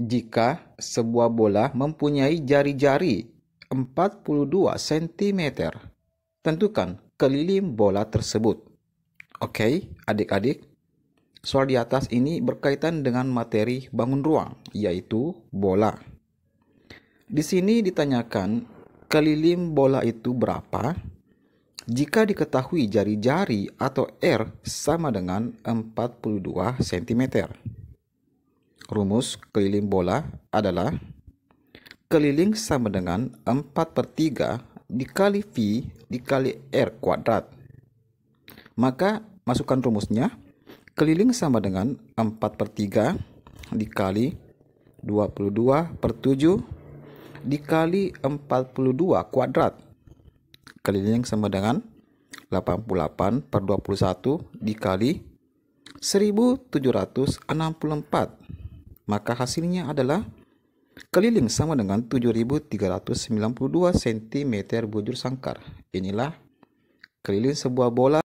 jika sebuah bola mempunyai jari-jari 42 cm. Tentukan keliling bola tersebut. Oke, okay, adik-adik. Soal di atas ini berkaitan dengan materi bangun ruang, yaitu bola. Di sini ditanyakan keliling bola itu berapa? Jika diketahui jari-jari atau R sama dengan 42 cm rumus keliling bola adalah keliling sama dengan 4 per 3 dikali V dikali R kuadrat. Maka masukkan rumusnya keliling sama dengan 4 per 3 dikali 22 per 7 dikali 42 kuadrat. Keliling sama dengan 88 per 21 dikali 1764 maka hasilnya adalah keliling sama dengan 7392 cm bujur sangkar. Inilah keliling sebuah bola